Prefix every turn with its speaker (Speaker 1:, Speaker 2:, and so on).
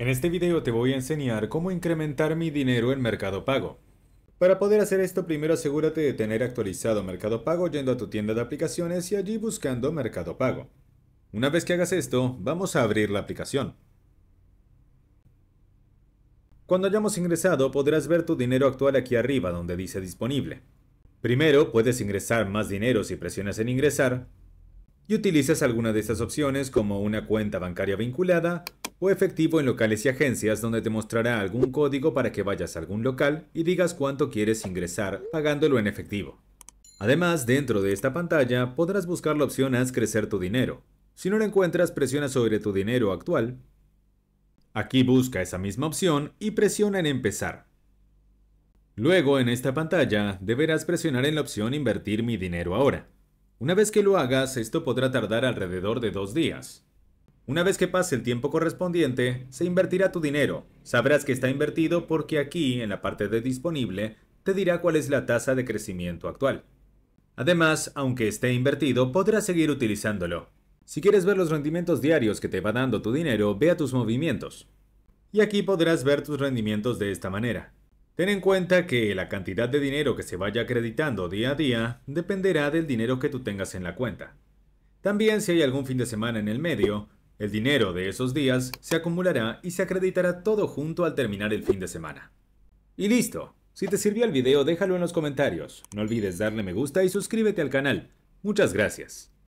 Speaker 1: En este video te voy a enseñar cómo incrementar mi dinero en Mercado Pago. Para poder hacer esto primero asegúrate de tener actualizado Mercado Pago yendo a tu tienda de aplicaciones y allí buscando Mercado Pago. Una vez que hagas esto, vamos a abrir la aplicación. Cuando hayamos ingresado podrás ver tu dinero actual aquí arriba donde dice disponible. Primero puedes ingresar más dinero si presionas en ingresar y utilizas alguna de estas opciones como una cuenta bancaria vinculada o efectivo en locales y agencias donde te mostrará algún código para que vayas a algún local y digas cuánto quieres ingresar pagándolo en efectivo. Además, dentro de esta pantalla podrás buscar la opción Haz crecer tu dinero. Si no la encuentras, presiona sobre tu dinero actual. Aquí busca esa misma opción y presiona en Empezar. Luego, en esta pantalla, deberás presionar en la opción Invertir mi dinero ahora. Una vez que lo hagas, esto podrá tardar alrededor de dos días. Una vez que pase el tiempo correspondiente, se invertirá tu dinero. Sabrás que está invertido porque aquí, en la parte de disponible, te dirá cuál es la tasa de crecimiento actual. Además, aunque esté invertido, podrás seguir utilizándolo. Si quieres ver los rendimientos diarios que te va dando tu dinero, vea tus movimientos. Y aquí podrás ver tus rendimientos de esta manera. Ten en cuenta que la cantidad de dinero que se vaya acreditando día a día dependerá del dinero que tú tengas en la cuenta. También si hay algún fin de semana en el medio, el dinero de esos días se acumulará y se acreditará todo junto al terminar el fin de semana. Y listo. Si te sirvió el video déjalo en los comentarios. No olvides darle me gusta y suscríbete al canal. Muchas gracias.